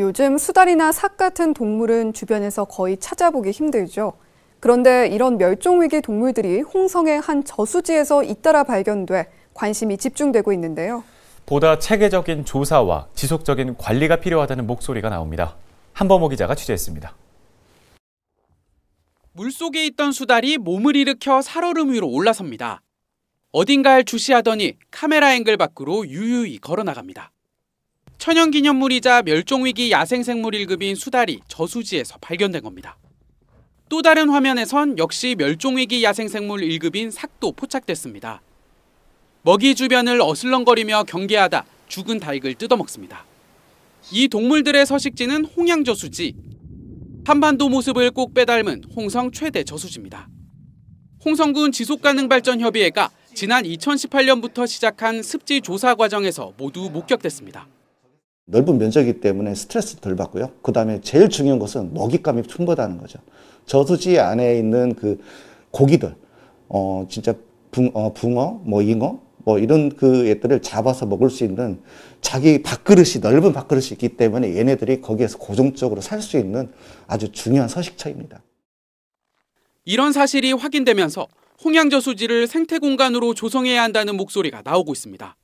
요즘 수달이나 삭 같은 동물은 주변에서 거의 찾아보기 힘들죠. 그런데 이런 멸종위기 동물들이 홍성의 한 저수지에서 잇따라 발견돼 관심이 집중되고 있는데요. 보다 체계적인 조사와 지속적인 관리가 필요하다는 목소리가 나옵니다. 한범호 기자가 취재했습니다. 물속에 있던 수달이 몸을 일으켜 살얼음 위로 올라섭니다. 어딘가를 주시하더니 카메라 앵글 밖으로 유유히 걸어나갑니다. 천연기념물이자 멸종위기 야생생물 1급인 수달이 저수지에서 발견된 겁니다. 또 다른 화면에선 역시 멸종위기 야생생물 1급인 삭도 포착됐습니다. 먹이 주변을 어슬렁거리며 경계하다 죽은 닭을 뜯어먹습니다. 이 동물들의 서식지는 홍양저수지. 한반도 모습을 꼭 빼닮은 홍성 최대 저수지입니다. 홍성군 지속가능발전협의회가 지난 2018년부터 시작한 습지 조사 과정에서 모두 목격됐습니다. 넓은 면적이기 때문에 스트레스 덜 받고요. 그 다음에 제일 중요한 것은 먹잇감이 풍부하다는 거죠. 저수지 안에 있는 그 고기들, 어, 진짜 붕, 어, 붕어, 뭐 잉어, 뭐 이런 그 애들을 잡아서 먹을 수 있는 자기 밥그릇이 넓은 밥그릇이 있기 때문에 얘네들이 거기에서 고정적으로 살 수 있는 아주 중요한 서식처입니다. 이런 사실이 확인되면서 홍양저수지를 생태 공간으로 조성해야 한다는 목소리가 나오고 있습니다.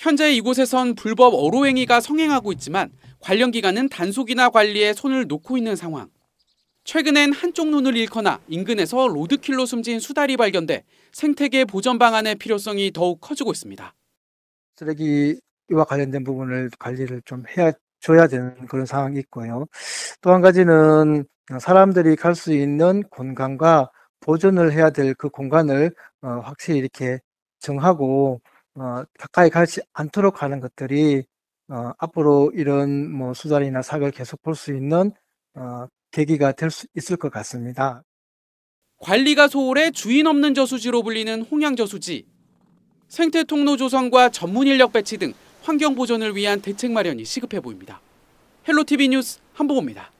현재 이곳에선 불법 어로행위가 성행하고 있지만 관련 기관은 단속이나 관리에 손을 놓고 있는 상황. 최근엔 한쪽 눈을 잃거나 인근에서 로드킬로 숨진 수달이 발견돼 생태계 보전 방안의 필요성이 더욱 커지고 있습니다. 쓰레기와 관련된 부분을 관리를 좀 해야 줘야 되는 그런 상황이 있고요. 또 한 가지는 사람들이 갈 수 있는 공간과 보존을 해야 될 그 공간을 어, 확실히 이렇게 정하고 어, 가까이 가지 않도록 하는 것들이 어, 앞으로 이런 뭐 수달이나 사별을 계속 볼 수 있는 어, 계기가 될 수 있을 것 같습니다. 관리가 소홀해 주인 없는 저수지로 불리는 홍양저수지. 생태 통로 조성과 전문 인력 배치 등 환경 보존을 위한 대책 마련이 시급해 보입니다. 헬로 TV 뉴스 한보입니다